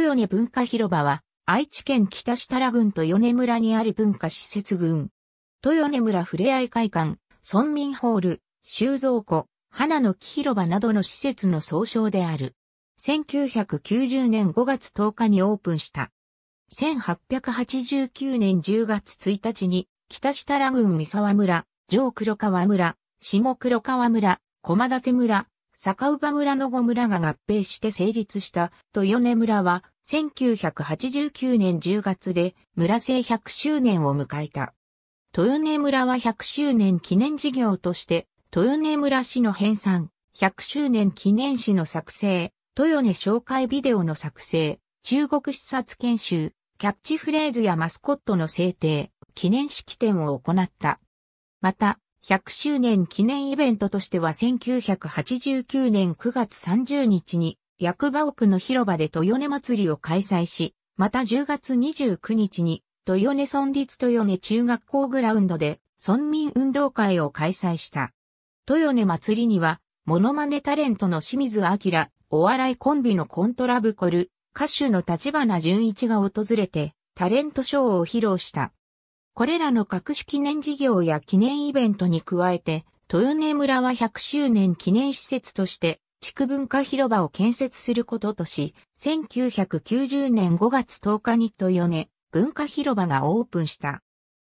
豊根文化広場は、愛知県北設楽郡と米村にある文化施設群。豊根村ふれあい会館、村民ホール、収蔵庫、花の木広場などの施設の総称である。1990年5月10日にオープンした。1889年10月1日に、北設楽郡三沢村、上黒川村、下黒川村、駒立村、坂上村の5村が合併して成立した豊根村は1989年10月で村制100周年を迎えた。豊根村は100周年記念事業として豊根村市の編纂、100周年記念誌の作成、豊根紹介ビデオの作成、中国視察研修、キャッチフレーズやマスコットの制定、記念式典を行った。また、100周年記念イベントとしては1989年9月30日に、役場奥の広場で豊根祭りを開催し、また10月29日に、豊根村立豊根中学校グラウンドで、村民運動会を開催した。豊根祭りには、モノマネタレントの清水明、お笑いコンビのコントラブコル、歌手の立花純一が訪れて、タレントショーを披露した。これらの各種記念事業や記念イベントに加えて、豊根村は100周年記念施設として、地区文化広場を建設することとし、1990年5月10日に豊根文化広場がオープンした。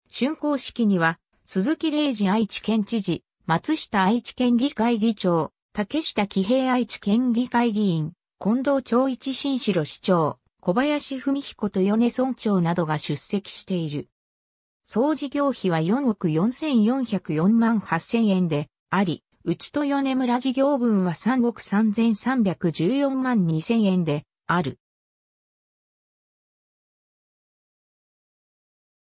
竣工式には、鈴木玲二愛知県知事、松下愛知県議会議長、竹下喜平愛知県議会議員、近藤長一新城市長、小林文彦豊根村長などが出席している。総事業費は4億4404万8000円であり、内豊根村事業分は3億3314万2000円である。